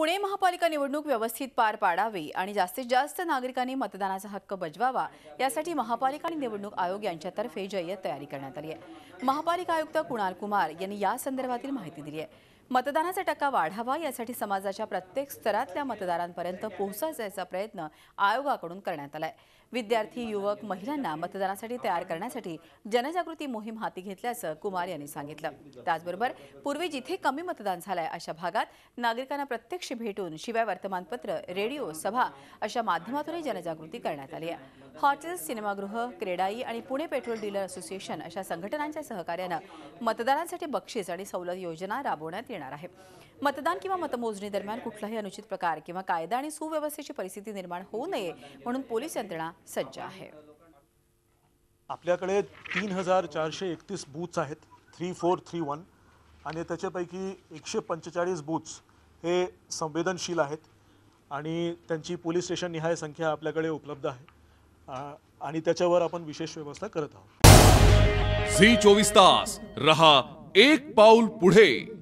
पुणे महापालिका निवडणूक व्यवस्थित पार पाडावी आणि जास्तीत जास्त नागरिकांनी मतदानाचा हक्क बजवावा यासाठी महापालिका आणि निवडणूक आयोग यांच्यातर्फे जय्यत तयारी करण्यात आली आहे महापालिका आयुक्त कुणाल कुमार यांनी या संदर्भातील माहिती दिली आहे मतदानाचा टक्का वाढावा यासाठी समाजाच्या प्रत्येक स्तरातल्या मतदारांपर्यंत पोहोचायचा प्रयत्न आयोगाकडून करण्यात आलाय विद्यार्थी युवक महिलांना मतदानासाठी तयार करण्यासाठी जनजागृती मोहीम हाती घेतल्याचं कुमार यांनी सांगितलं त्याचबरोबर पूर्वी जिथे कमी मतदान झालंय अशा भागात नागरिकांना प्रत्यक्ष भेटून शिवाय वर्तमानपत्र रेडिओ सभा अशा माध्यमातूनही जनजागृती करण्यात आली आहे हॉटेल्स सिनेमागृह क्रेडाई आणि पुणे पेट्रोल डीलर असोसिएशन अशा संघटनांच्या सहकार्यानं मतदारांसाठी बक्षीस आणि सवलत योजना राबवण्यात येणार येणार आहे मतदान किंवा मतमोजणी दरम्यान कुठलाही अनुचित प्रकार किंवा कायदा आणि सुव्यवस्थेची परिस्थिती निर्माण होऊ नये म्हणून पोलीस यंत्रणा सज्ज आहे आपल्याकडे तीन हजार चारशे एकतीस बूथ्स आहेत थ्री फोर थ्री वन आणि त्याच्यापैकी एकशे पंचेचाळीस बूथ्स हे संवेदनशील आहेत आणि त्यांची पोलीस स्टेशन निहाय संख्या आपल्याकडे उपलब्ध आहे आणि त्याच्यावर आपण विशेष व्यवस्था करत आहोत झी चोवीस तास रहा एक पाऊल पुढे